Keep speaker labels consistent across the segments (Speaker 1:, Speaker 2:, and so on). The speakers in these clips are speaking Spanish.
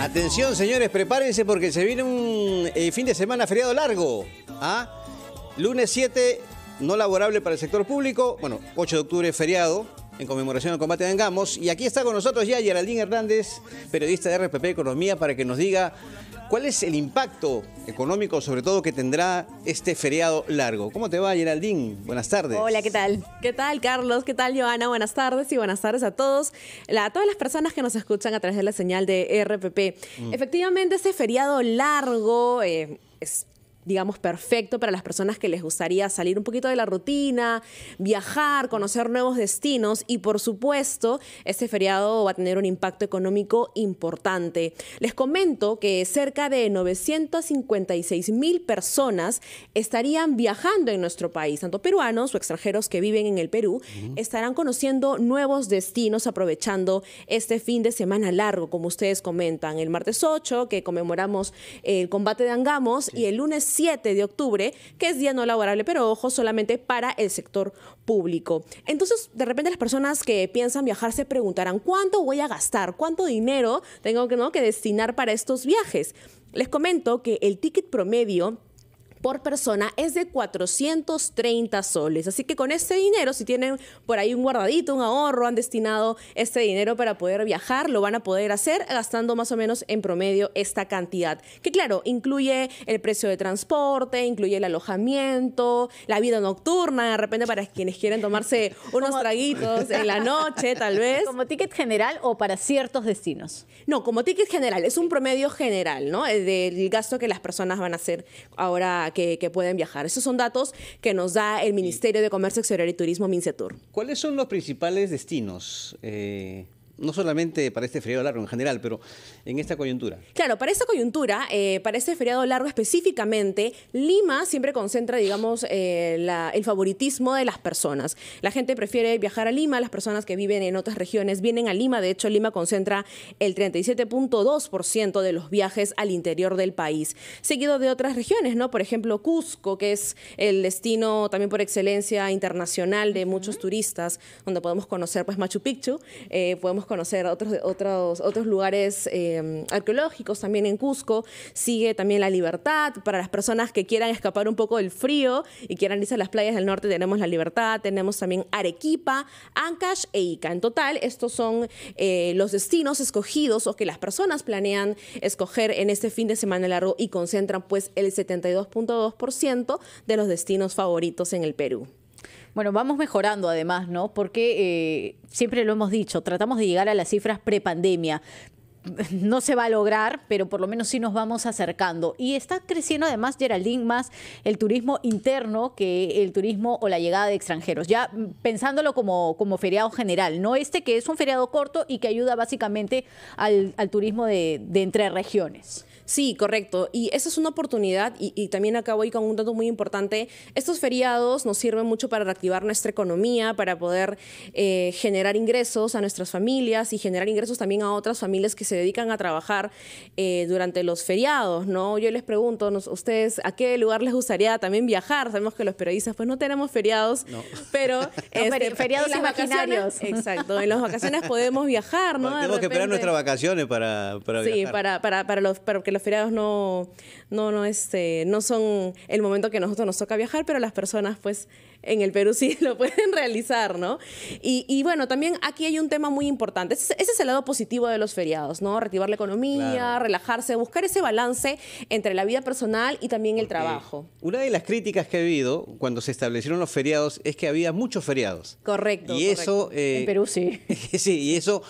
Speaker 1: Atención, señores, prepárense porque se viene un eh, fin de semana feriado largo. ¿ah? Lunes 7, no laborable para el sector público. Bueno, 8 de octubre, feriado en conmemoración del combate de Angamos. Y aquí está con nosotros ya Geraldine Hernández, periodista de RPP Economía, para que nos diga cuál es el impacto económico, sobre todo, que tendrá este feriado largo. ¿Cómo te va, Geraldine? Buenas tardes. Hola,
Speaker 2: ¿qué tal? ¿Qué tal, Carlos? ¿Qué tal, Joana? Buenas tardes y buenas tardes a todos, a todas las personas que nos escuchan a través de la señal de RPP. Mm. Efectivamente, este feriado largo... Eh, es digamos, perfecto para las personas que les gustaría salir un poquito de la rutina, viajar, conocer nuevos destinos y por supuesto este feriado va a tener un impacto económico importante. Les comento que cerca de 956 mil personas estarían viajando en nuestro país, tanto peruanos o extranjeros que viven en el Perú, estarán conociendo nuevos destinos aprovechando este fin de semana largo, como ustedes comentan, el martes 8 que conmemoramos el combate de Angamos y el lunes 7 de octubre, que es día no laborable, pero ojo, solamente para el sector público. Entonces, de repente las personas que piensan viajar se preguntarán, ¿cuánto voy a gastar? ¿Cuánto dinero tengo que, ¿no? que destinar para estos viajes? Les comento que el ticket promedio por persona es de 430 soles. Así que con este dinero, si tienen por ahí un guardadito, un ahorro, han destinado este dinero para poder viajar, lo van a poder hacer gastando más o menos en promedio esta cantidad. Que claro, incluye el precio de transporte, incluye el alojamiento, la vida nocturna, de repente para quienes quieren tomarse unos traguitos en la noche, tal vez. ¿Como ticket general o para ciertos destinos? No, como ticket general, es un promedio general, ¿no? Del gasto que las personas van a hacer ahora que, pueden viajar. Esos son datos que nos da el Ministerio de Comercio Exterior y Turismo, MINCETUR.
Speaker 1: ¿Cuáles son los principales destinos? Eh, no solamente para este feriado largo en general, pero en esta coyuntura.
Speaker 2: Claro, para esta coyuntura, eh, para este feriado largo específicamente, Lima siempre concentra, digamos, eh, el favoritismo de las personas. La gente prefiere viajar a Lima, las personas que viven en otras regiones vienen a Lima, de hecho Lima concentra el 37.2% de los viajes al interior del país, seguido de otras regiones, ¿no? Por ejemplo, Cusco, que es el destino también por excelencia internacional de muchos turistas, donde podemos conocer pues Machu Picchu, eh, podemos podemos conocer otros, otros, otros lugares em, arqueológicos también en Cusco. Sigue también la libertad. Para las personas que quieran escapar un poco del frío y quieran irse a las playas del norte, tenemos la libertad. Tenemos también Arequipa, Ancash e Ica. En total, estos son eh, los destinos escogidos o que las personas planean escoger en este fin de semana largo y concentran pues el 72.2% de los destinos favoritos en el Perú. Bueno, vamos mejorando además, ¿no? Porque
Speaker 3: eh, siempre lo hemos dicho, tratamos de llegar a las cifras prepandemia, no se va a lograr, pero por lo menos sí nos vamos acercando. Y está creciendo además, Geraldine, más el turismo interno que el turismo o la llegada de extranjeros. Ya pensándolo como, como feriado general, no este que es un feriado corto y que ayuda básicamente al, turismo de,
Speaker 2: de entre regiones. Sí, correcto. Y esa es una oportunidad y, también acabo ahí con un dato muy importante. Estos feriados nos sirven mucho para reactivar nuestra economía, para poder eh, generar ingresos a nuestras familias y generar ingresos también a otras familias que se dedican a trabajar eh, durante los feriados, ¿no? Yo les pregunto, ¿ustedes a qué lugar les gustaría también viajar? Sabemos que los periodistas pues no tenemos feriados, pero... Este, feriados en Vacaciones, exacto, en las vacaciones podemos viajar, ¿no? Tenemos que esperar nuestras
Speaker 1: vacaciones para, para viajar. Sí, para,
Speaker 2: para, para, los, para que los feriados no, no, no, este, no son el momento que a nosotros nos toca viajar, pero las personas, pues, en el Perú sí lo pueden realizar, ¿no? Y, bueno, también aquí hay un tema muy importante. Ese, es el lado positivo de los feriados, ¿no? Retivar la economía, relajarse, buscar ese balance entre la vida personal y también el trabajo.
Speaker 1: Una de las críticas que ha habido cuando se establecieron los feriados es que había muchos feriados.
Speaker 2: Correcto. Y eso... en eh, Perú
Speaker 1: sí. sí, y eso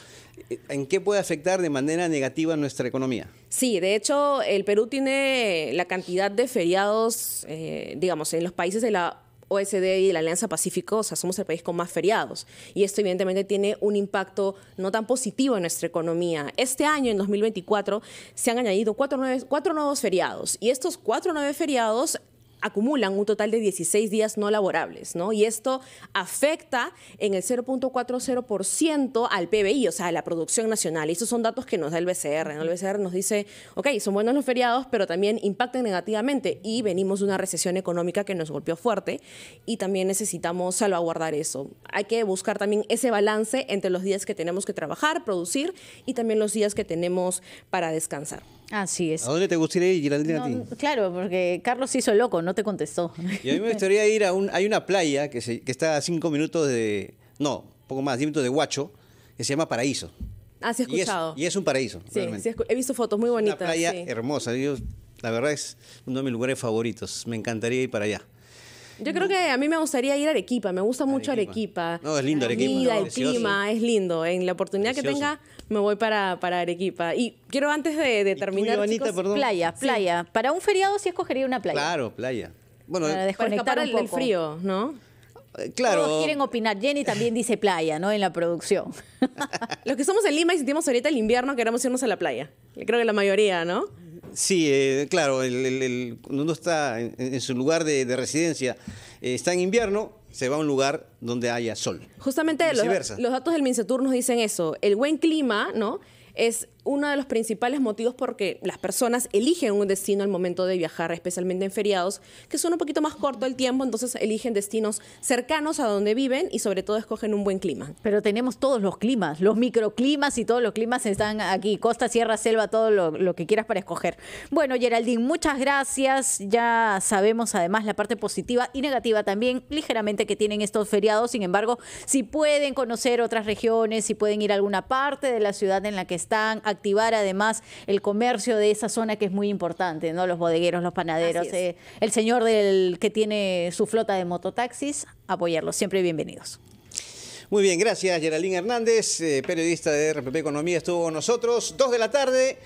Speaker 1: ¿En qué puede afectar de manera negativa nuestra economía?
Speaker 2: Sí, de hecho, el Perú tiene la cantidad de feriados, eh, digamos, en los países de la OSD y de la Alianza Pacífico, o sea, somos el país con más feriados. Y esto evidentemente tiene un impacto no tan positivo en nuestra economía. Este año, en 2024, se han añadido cuatro, nuevos feriados. Y estos cuatro nueve feriados acumulan un total de 16 días no laborables, ¿no? Y esto afecta en el 0.40% al PBI, o sea, a la producción nacional. Y estos son datos que nos da el BCR, ¿no? El BCR nos dice, ok, son buenos los feriados, pero también impactan negativamente y venimos de una recesión económica que nos golpeó fuerte y también necesitamos salvaguardar eso. Hay que buscar también ese balance entre los días que tenemos que trabajar, producir y también los días que tenemos para descansar sí es.
Speaker 1: ¿A dónde te gustaría ir, No,
Speaker 2: Claro, porque Carlos se hizo loco, no te
Speaker 3: contestó.
Speaker 1: Y a mí me gustaría ir a un... Hay una playa que, está a cinco minutos de... No, poco más, 10 minutos de Huacho, que se llama Paraíso.
Speaker 2: Ah, sí, he escuchado.
Speaker 1: Y es, un paraíso. Sí,
Speaker 2: he visto fotos muy bonitas. una playa
Speaker 1: hermosa. la verdad es uno de mis lugares favoritos. Me encantaría ir para allá.
Speaker 2: Yo creo que a mí me gustaría ir a Arequipa, me gusta mucho Arequipa. No, es lindo Arequipa. La vida, el clima, es lindo. Eh, en la oportunidad que tenga, me voy para, para Arequipa. Y quiero antes de, terminar, playa, playa. Para un feriado sí escogería una playa. Claro,
Speaker 1: playa. Bueno, para eh,
Speaker 2: desconectar del frío, ¿no?
Speaker 1: Eh, claro. Todos quieren
Speaker 3: opinar. Jenny también dice
Speaker 2: playa, ¿no? En la producción. Los que somos en Lima y sentimos ahorita el invierno, queremos irnos a la playa. Creo que la mayoría, ¿no?
Speaker 1: Sí, eh, claro, el, uno está en, su lugar de, residencia, eh, está en invierno, se va a un lugar donde haya sol.
Speaker 2: Justamente los, datos del MINCETUR nos dicen eso. El buen clima, ¿no? Es uno de los principales motivos por que las personas eligen un destino al momento de viajar, especialmente en feriados, que son un poquito más corto el tiempo, entonces eligen destinos cercanos a donde viven y sobre todo escogen un buen clima. Pero tenemos todos los climas, los microclimas y todos los climas están aquí, costa, sierra, selva,
Speaker 3: todo lo, lo que quieras para escoger. Bueno, Geraldine, muchas gracias. Ya sabemos además la parte positiva y negativa también ligeramente que tienen estos feriados. Sin embargo, si pueden conocer otras regiones, si pueden ir a alguna parte de la ciudad en la que están, activar además el comercio de esa zona que es muy importante, ¿no? Los bodegueros, los panaderos, eh, el señor del que tiene su flota de mototaxis, apoyarlos, siempre bienvenidos.
Speaker 1: Muy bien, gracias Geraldine Hernández, eh, periodista de RPP Economía, estuvo con nosotros, Dos de la tarde.